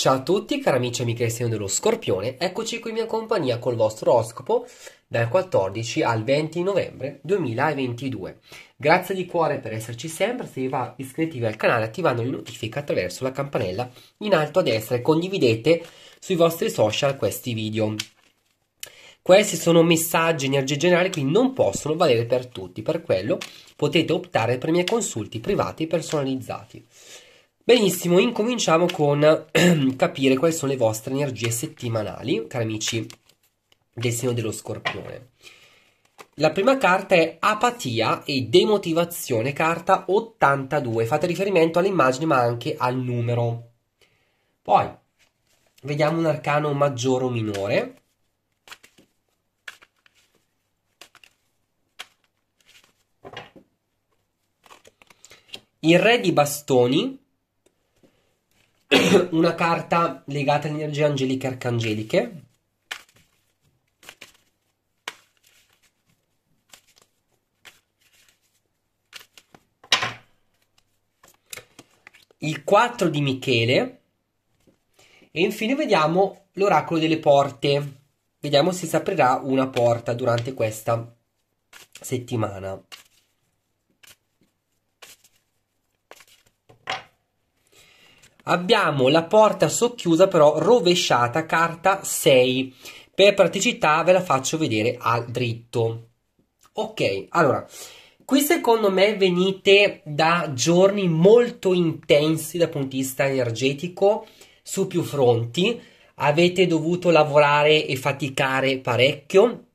Ciao a tutti cari amici e amiche esterni dello Scorpione, eccoci qui in mia compagnia col vostro oscopo dal 14 al 20 novembre 2022. Grazie di cuore per esserci sempre, se vi va iscrivetevi al canale attivando le notifiche attraverso la campanella in alto a destra e condividete sui vostri social questi video. Questi sono messaggi, energie generali, quindi non possono valere per tutti, per quello potete optare per i miei consulti privati personalizzati. Benissimo, incominciamo con capire quali sono le vostre energie settimanali, cari amici del segno dello scorpione. La prima carta è apatia e demotivazione, carta 82. Fate riferimento all'immagine ma anche al numero. Poi vediamo un arcano maggiore o minore. Il re di bastoni una carta legata alle energie angeliche e arcangeliche. Il 4 di Michele. E infine vediamo l'oracolo delle porte. Vediamo se si aprirà una porta durante questa settimana. abbiamo la porta socchiusa però rovesciata carta 6 per praticità ve la faccio vedere al dritto ok allora qui secondo me venite da giorni molto intensi dal punto di vista energetico su più fronti avete dovuto lavorare e faticare parecchio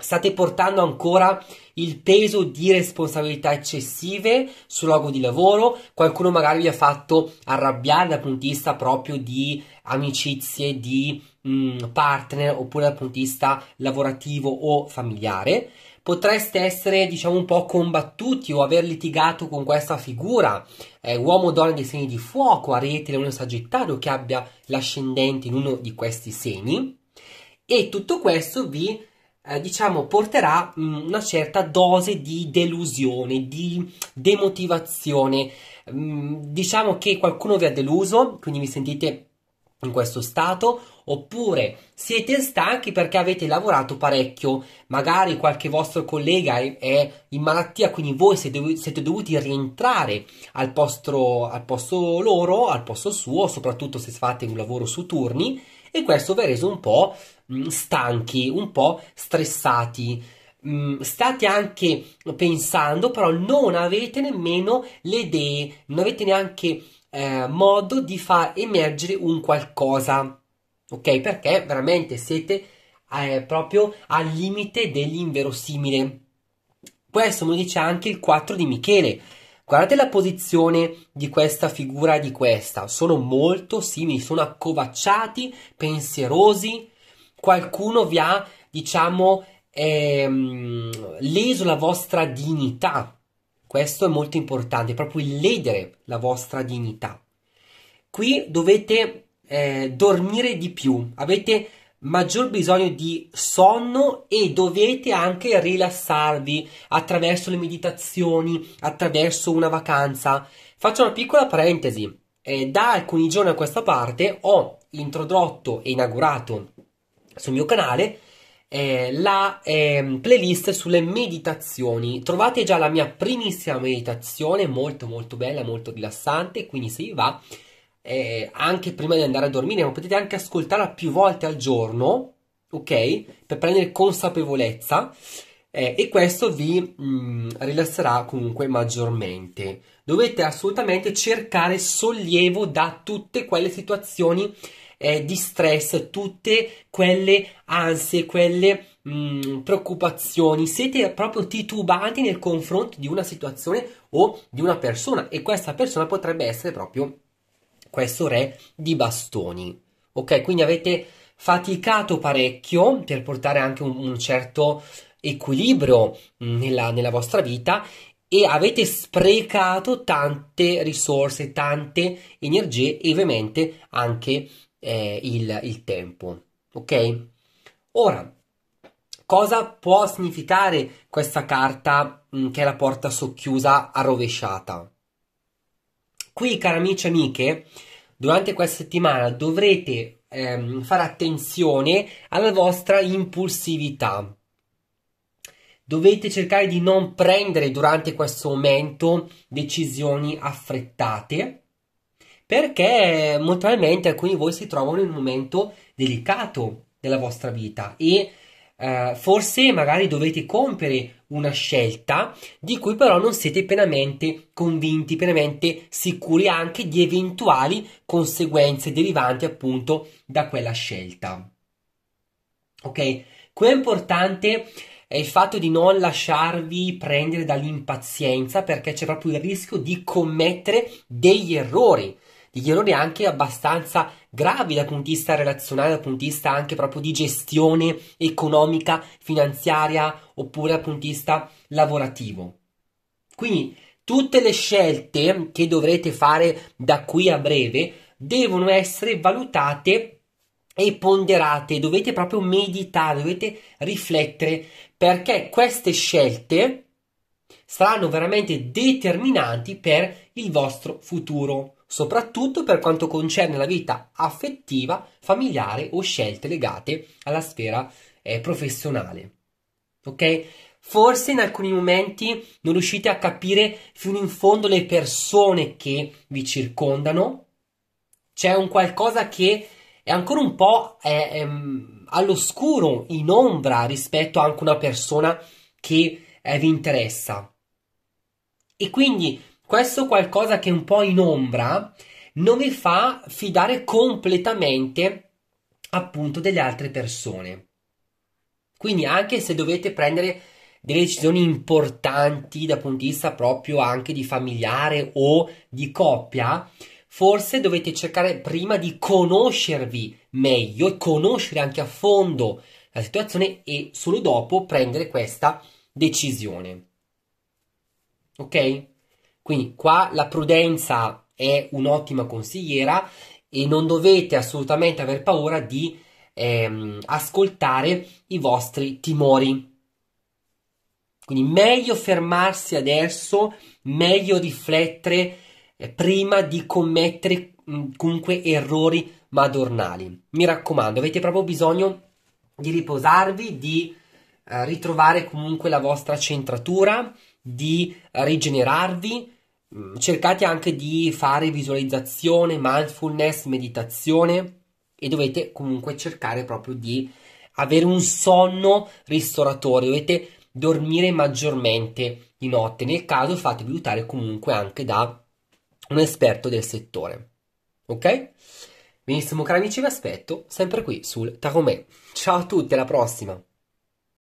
State portando ancora il peso di responsabilità eccessive sul luogo di lavoro, qualcuno magari vi ha fatto arrabbiare dal punto di vista proprio di amicizie, di mh, mm, partner oppure dal punto di vista lavorativo o familiare. Potreste essere, diciamo, un po' combattuti o aver litigato con questa figura, eh, uomo o donna dei segni di fuoco, a rete, leone sagittario, che abbia l'ascendente in uno di questi segni. E tutto questo vi eh, diciamo, porterà mh, mm, una certa dose di delusione, di demotivazione. Mh, mm, diciamo che qualcuno vi ha deluso, quindi vi sentite in questo stato oppure siete stanchi perché avete lavorato parecchio, magari qualche vostro collega è, in malattia, quindi voi siete, siete dovuti rientrare al posto, al posto loro, al posto suo, soprattutto se fate un lavoro su turni e questo vi ha reso un po' mm, stanchi, un po' stressati. Mm, state anche pensando, però non avete nemmeno le idee, non avete neanche eh, modo di far emergere un qualcosa, ok? Perché veramente siete eh, proprio al limite dell'inverosimile. Questo lo dice anche il 4 di Michele. Guardate la posizione di questa figura di questa, sono molto simili, sono accovacciati, pensierosi. Qualcuno vi ha, diciamo, ehm, leso la vostra dignità, questo è molto importante, proprio il ledere la vostra dignità. Qui dovete eh, dormire di più, avete maggior bisogno di sonno e dovete anche rilassarvi attraverso le meditazioni, attraverso una vacanza. Faccio una piccola parentesi. Eh, da alcuni giorni a questa parte ho introdotto e inaugurato sul mio canale eh, la eh, playlist sulle meditazioni. Trovate già la mia primissima meditazione, molto molto bella, molto rilassante, quindi se vi va, eh, anche prima di andare a dormire, ma potete anche ascoltarla più volte al giorno, ok? Per prendere consapevolezza. Eh, e questo vi mh, mm, rilasserà comunque maggiormente. Dovete assolutamente cercare sollievo da tutte quelle situazioni eh, di stress, tutte quelle ansie, quelle mh, mm, preoccupazioni. Siete proprio titubanti nel confronto di una situazione o di una persona e questa persona potrebbe essere proprio questo re di bastoni. Ok, quindi avete faticato parecchio per portare anche un, un certo equilibrio mm, nella, nella vostra vita e avete sprecato tante risorse, tante energie e ovviamente anche eh, il, il tempo. Ok? Ora, cosa può significare questa carta mh, mm, che è la porta socchiusa arrovesciata? Qui, cari amici e amiche, durante questa settimana dovrete ehm, fare attenzione alla vostra impulsività. Dovete cercare di non prendere durante questo momento decisioni affrettate perché molto probabilmente alcuni di voi si trovano in un momento delicato della vostra vita e eh, forse magari dovete compiere una scelta di cui però non siete pienamente convinti, pienamente sicuri anche di eventuali conseguenze derivanti appunto da quella scelta. Ok? Qui è importante è il fatto di non lasciarvi prendere dall'impazienza perché c'è proprio il rischio di commettere degli errori degli errori anche abbastanza gravi dal punto di vista relazionale, dal punto di vista anche proprio di gestione economica, finanziaria oppure dal punto di vista lavorativo. Quindi tutte le scelte che dovrete fare da qui a breve devono essere valutate e ponderate, dovete proprio meditare, dovete riflettere perché queste scelte saranno veramente determinanti per il vostro futuro soprattutto per quanto concerne la vita affettiva, familiare o scelte legate alla sfera eh, professionale. Ok? Forse in alcuni momenti non riuscite a capire fino in fondo le persone che vi circondano. C'è un qualcosa che è ancora un po' eh, ehm, all'oscuro, in ombra rispetto anche a una persona che eh, vi interessa. E quindi questo qualcosa che è un po' in ombra non mi fa fidare completamente appunto delle altre persone. Quindi anche se dovete prendere delle decisioni importanti dal punto di vista proprio anche di familiare o di coppia, forse dovete cercare prima di conoscervi meglio e conoscere anche a fondo la situazione e solo dopo prendere questa decisione. Ok? Quindi qua la prudenza è un'ottima consigliera e non dovete assolutamente aver paura di ehm, ascoltare i vostri timori. Quindi meglio fermarsi adesso, meglio riflettere eh, prima di commettere mh, comunque errori madornali. Mi raccomando, avete proprio bisogno di riposarvi, di eh, ritrovare comunque la vostra centratura, di rigenerarvi, mm, cercate anche di fare visualizzazione, mindfulness, meditazione e dovete comunque cercare proprio di avere un sonno ristoratore, dovete dormire maggiormente di notte, nel caso fatevi aiutare comunque anche da un esperto del settore. Ok? Benissimo cari amici, vi aspetto sempre qui sul Taromè. Ciao a tutti, alla prossima!